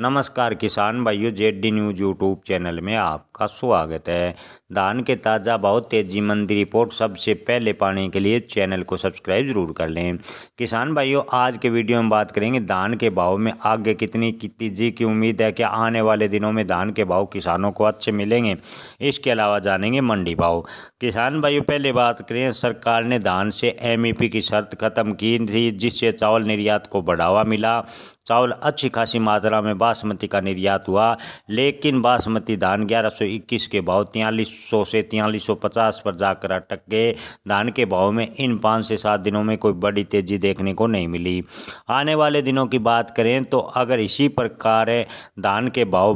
नमस्कार किसान भाइयों JD D news YouTube channel में आपका स्वागत है धान के ताज़ा बहुत तेजी मंदी रिपोर्ट सबसे पहले पाने के लिए चैनल को सब्सक्राइब जरूर कर लें किसान भाइयों आज के वीडियो में बात करेंगे धान के भाव में आगे कितनी तेजी की उम्मीद है कि आने वाले दिनों में धान के भाव किसानों को अच्छे मिलेंगे इसके अलावा जानेंगे मंडी भाव किसान भाइयों पहले बात करें सरकार ने धान से एम e की शर्त खत्म की थी जिससे चावल निर्यात को बढ़ावा मिला चावल अच्छी खासी मात्रा में बासमती का निर्यात हुआ लेकिन बासमती धान 1121 के भाव तियालीस सौ से तियालीस सौ पचास पर जाकर अटक गए धान के भाव में इन पाँच से सात दिनों में कोई बड़ी तेज़ी देखने को नहीं मिली आने वाले दिनों की बात करें तो अगर इसी प्रकार धान के भाव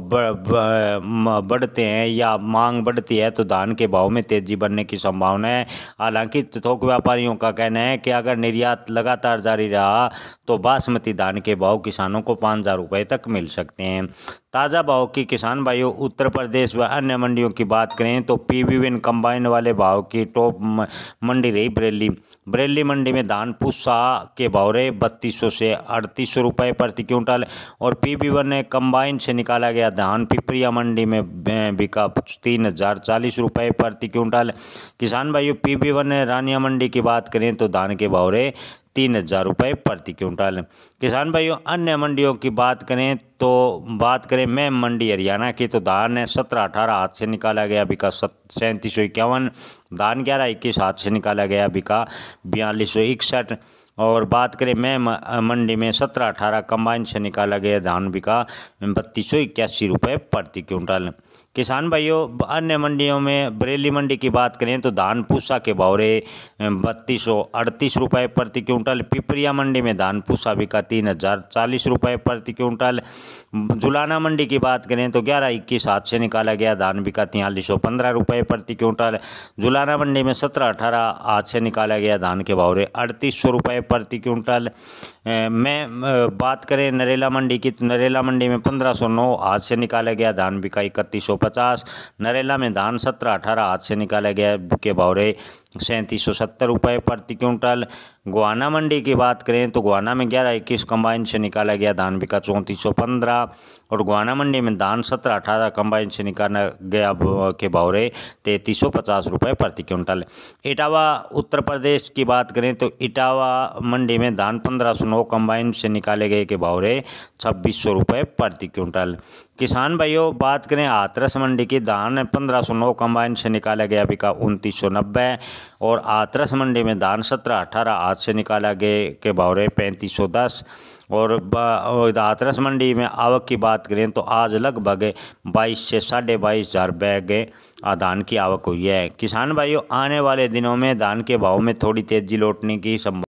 बढ़ते हैं या मांग बढ़ती है तो धान के भाव में तेज़ी बढ़ने की संभावना है हालांकि थोक व्यापारियों का कहना है कि अगर निर्यात लगातार जारी रहा तो बासमती धान के भाव की किसानों को पाँच हज़ार रुपये तक मिल सकते हैं ताज़ा भाव की किसान भाइयों उत्तर प्रदेश व अन्य मंडियों की बात करें तो पी वी विन कंबाइन वाले भाव की टॉप मंडी रही बरेली बरेली मंडी में धान पुस्सा के भाव रहे बत्तीस सौ से अड़तीस सौ रुपये प्रति क्विंटल और P V one combine combine से निकाला गया धान पिपरिया मंडी में बिका तीन हज़ार चालीस रुपये प्रति क्विंटल किसान भाइयों पी वी वन रानिया मंडी की बात करें तो धान के भाव रहे तीन हज़ार रुपये प्रति क्विंटल किसान भाइयों अन्य मंडियों की बात करें तो बात करें मैं मंडी हरियाणा की तो धान है सत्रह अठारह हाथ से निकाला गया बिका सैंतीस सौ इक्यावन धान ग्यारह इक्कीस हाथ से निकाला गया बिका बयालीस सौ इकसठ और बात करें मैं मंडी में सत्रह अठारह कंबाइन से निकाला गया धान बिका बत्तीस सौ इक्यासी रुपये प्रति क्विंटल किसान भाइयों अन्य मंडियों में बरेली मंडी की बात करें तो धान पूसा के भावरे बत्तीस सौ अड़तीस रुपये प्रति क्विंटल पिपरिया मंडी में धान पूसा बिका तीन हज़ार चालीस रुपये प्रति क्विंटल जुलाना मंडी की बात करें तो ग्यारह इक्कीस हाथ से निकाला गया धान बिका तिहालीस सौ पंद्रह रुपये प्रति क्विंटल जुलाना मंडी में सत्रह अठारह हाथ से निकाला गया धान के भावरे अड़तीस सौ रुपये प्रति क्विंटल मैं बात करें नरेला मंडी की तो नरेला मंडी में पंद्रह सौ नौ हाथ से निकाला गया धान बिका इकतीस सैंतीस सौ पचास नरेला में धान सत्रह अठारह हाथ से निकाला गया के भावरे सैंतीस सौ सत्तर रुपये प्रति क्विंटल गुआना मंडी की बात करें तो गुआना में ग्यारह इक्कीस कंबाइन से निकाला गया धान बिका चौंतीस सौ पंद्रह और गुआना मंडी में धान सत्रह अठारह कंबाइन से निकाला गया के भावरे तैंतीस सौ पचास रुपये प्रति क्विंटल इटावा उत्तर प्रदेश की बात करें तो इटावा मंडी में धान पंद्रह सौ नौ कंबाइन से निकाले गए के भावरे छब्बीस सौ रुपये प्रति क्विंटल किसान भाइयों बात करें आ आतरस मंडी की धान पंद्रह सौ नौ कम्बाइन से निकाला गया बिका उनतीस सौ नब्बे और आतरस मंडी में धान सत्रह अठारह हाथ से निकाला गया के भाव रहे पैंतीस सौ दस और आतरस मंडी में आवक की बात करें तो आज लगभग बाईस से साढ़े बाईस हज़ार बैग धान की आवक हुई है किसान भाइयों आने वाले दिनों में धान के भाव में थोड़ी तेज़ी लौटने की संभावना